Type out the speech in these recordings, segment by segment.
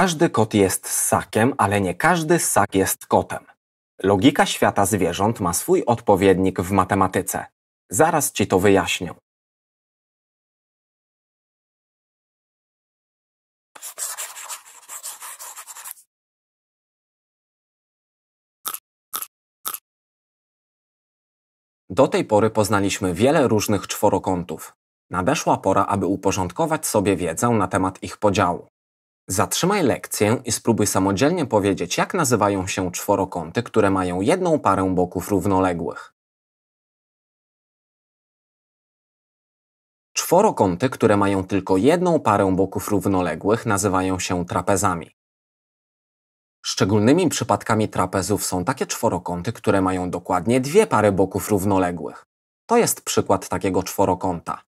Każdy kot jest ssakiem, ale nie każdy ssak jest kotem. Logika świata zwierząt ma swój odpowiednik w matematyce. Zaraz ci to wyjaśnię. Do tej pory poznaliśmy wiele różnych czworokątów. Nadeszła pora, aby uporządkować sobie wiedzę na temat ich podziału. Zatrzymaj lekcję i spróbuj samodzielnie powiedzieć, jak nazywają się czworokąty, które mają jedną parę boków równoległych. Czworokąty, które mają tylko jedną parę boków równoległych, nazywają się trapezami. Szczególnymi przypadkami trapezów są takie czworokąty, które mają dokładnie dwie pary boków równoległych. To jest przykład takiego czworokąta.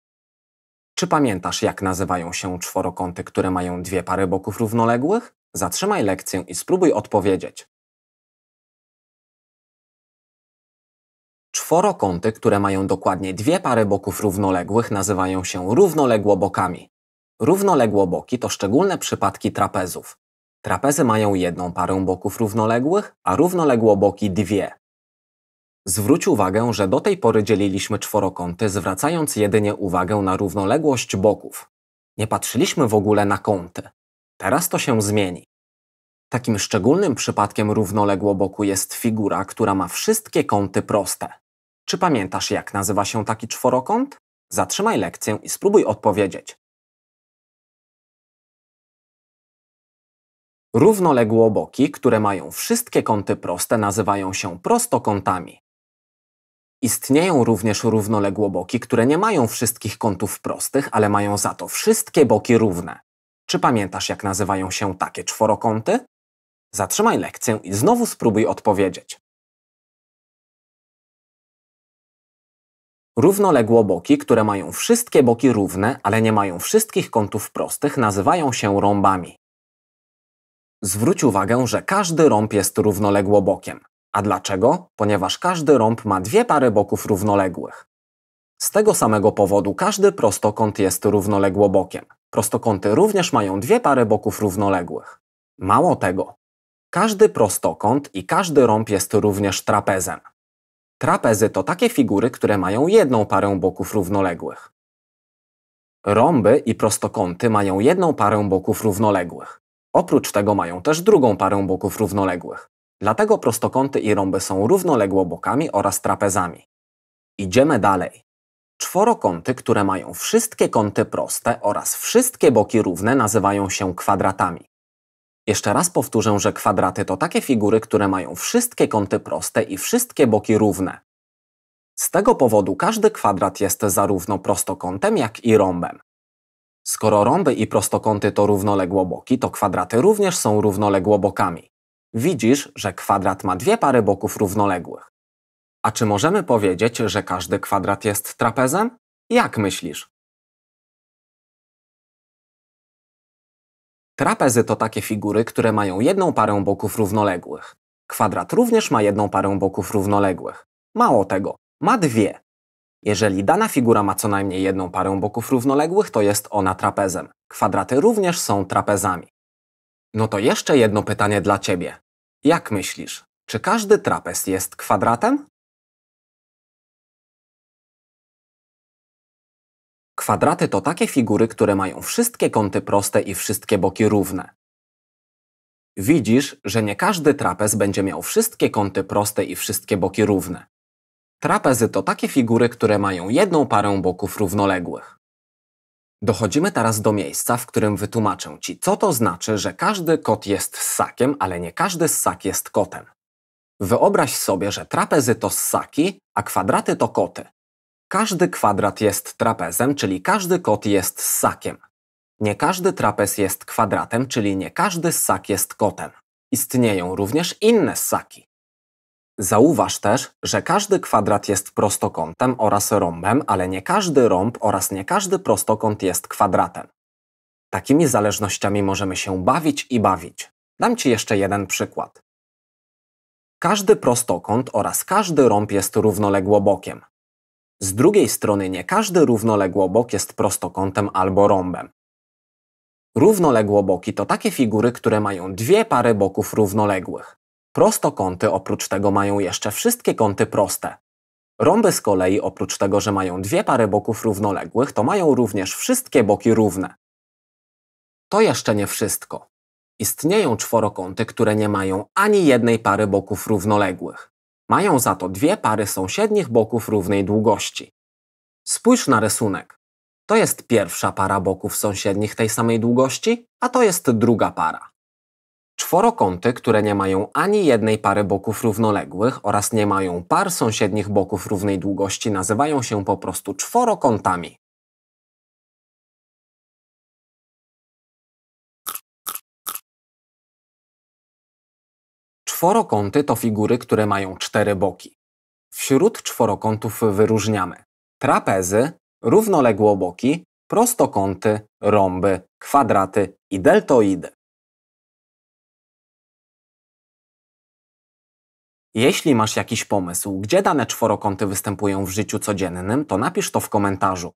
Czy pamiętasz, jak nazywają się czworokąty, które mają dwie pary boków równoległych? Zatrzymaj lekcję i spróbuj odpowiedzieć. Czworokąty, które mają dokładnie dwie pary boków równoległych, nazywają się równoległobokami. Równoległoboki to szczególne przypadki trapezów. Trapezy mają jedną parę boków równoległych, a równoległoboki dwie. Zwróć uwagę, że do tej pory dzieliliśmy czworokąty, zwracając jedynie uwagę na równoległość boków. Nie patrzyliśmy w ogóle na kąty. Teraz to się zmieni. Takim szczególnym przypadkiem równoległoboku jest figura, która ma wszystkie kąty proste. Czy pamiętasz, jak nazywa się taki czworokąt? Zatrzymaj lekcję i spróbuj odpowiedzieć. Równoległoboki, które mają wszystkie kąty proste, nazywają się prostokątami. Istnieją również równoległoboki, które nie mają wszystkich kątów prostych, ale mają za to wszystkie boki równe. Czy pamiętasz, jak nazywają się takie czworokąty? Zatrzymaj lekcję i znowu spróbuj odpowiedzieć. Równoległoboki, które mają wszystkie boki równe, ale nie mają wszystkich kątów prostych, nazywają się rąbami. Zwróć uwagę, że każdy rąb jest równoległobokiem. A dlaczego? Ponieważ każdy rąb ma dwie pary boków równoległych. Z tego samego powodu każdy prostokąt jest równoległobokiem. Prostokąty również mają dwie pary boków równoległych. Mało tego, każdy prostokąt i każdy rąb jest również trapezem. Trapezy to takie figury, które mają jedną parę boków równoległych. Rąby i prostokąty mają jedną parę boków równoległych. Oprócz tego mają też drugą parę boków równoległych. Dlatego prostokąty i rąby są równoległobokami oraz trapezami. Idziemy dalej. Czworokąty, które mają wszystkie kąty proste oraz wszystkie boki równe nazywają się kwadratami. Jeszcze raz powtórzę, że kwadraty to takie figury, które mają wszystkie kąty proste i wszystkie boki równe. Z tego powodu każdy kwadrat jest zarówno prostokątem, jak i rąbem. Skoro rąby i prostokąty to równoległoboki, to kwadraty również są równoległobokami widzisz, że kwadrat ma dwie pary boków równoległych. A czy możemy powiedzieć, że każdy kwadrat jest trapezem? Jak myślisz? Trapezy to takie figury, które mają jedną parę boków równoległych. Kwadrat również ma jedną parę boków równoległych. Mało tego, ma dwie. Jeżeli dana figura ma co najmniej jedną parę boków równoległych, to jest ona trapezem. Kwadraty również są trapezami. No to jeszcze jedno pytanie dla Ciebie. Jak myślisz, czy każdy trapez jest kwadratem? Kwadraty to takie figury, które mają wszystkie kąty proste i wszystkie boki równe. Widzisz, że nie każdy trapez będzie miał wszystkie kąty proste i wszystkie boki równe. Trapezy to takie figury, które mają jedną parę boków równoległych. Dochodzimy teraz do miejsca, w którym wytłumaczę Ci, co to znaczy, że każdy kot jest ssakiem, ale nie każdy ssak jest kotem. Wyobraź sobie, że trapezy to ssaki, a kwadraty to koty. Każdy kwadrat jest trapezem, czyli każdy kot jest ssakiem. Nie każdy trapez jest kwadratem, czyli nie każdy ssak jest kotem. Istnieją również inne ssaki. Zauważ też, że każdy kwadrat jest prostokątem oraz rąbem, ale nie każdy rąb oraz nie każdy prostokąt jest kwadratem. Takimi zależnościami możemy się bawić i bawić. Dam Ci jeszcze jeden przykład. Każdy prostokąt oraz każdy rąb jest równoległobokiem. Z drugiej strony nie każdy równoległobok jest prostokątem albo rąbem. Równoległoboki to takie figury, które mają dwie pary boków równoległych. Prostokąty oprócz tego mają jeszcze wszystkie kąty proste. Rąby z kolei oprócz tego, że mają dwie pary boków równoległych, to mają również wszystkie boki równe. To jeszcze nie wszystko. Istnieją czworokąty, które nie mają ani jednej pary boków równoległych. Mają za to dwie pary sąsiednich boków równej długości. Spójrz na rysunek. To jest pierwsza para boków sąsiednich tej samej długości, a to jest druga para. Czworokąty, które nie mają ani jednej pary boków równoległych oraz nie mają par sąsiednich boków równej długości nazywają się po prostu czworokątami. Czworokąty to figury, które mają cztery boki. Wśród czworokątów wyróżniamy trapezy, równoległoboki, prostokąty, rąby, kwadraty i deltoidy. Jeśli masz jakiś pomysł, gdzie dane czworokąty występują w życiu codziennym, to napisz to w komentarzu.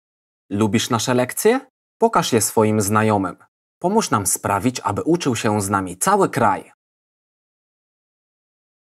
Lubisz nasze lekcje? Pokaż je swoim znajomym. Pomóż nam sprawić, aby uczył się z nami cały kraj.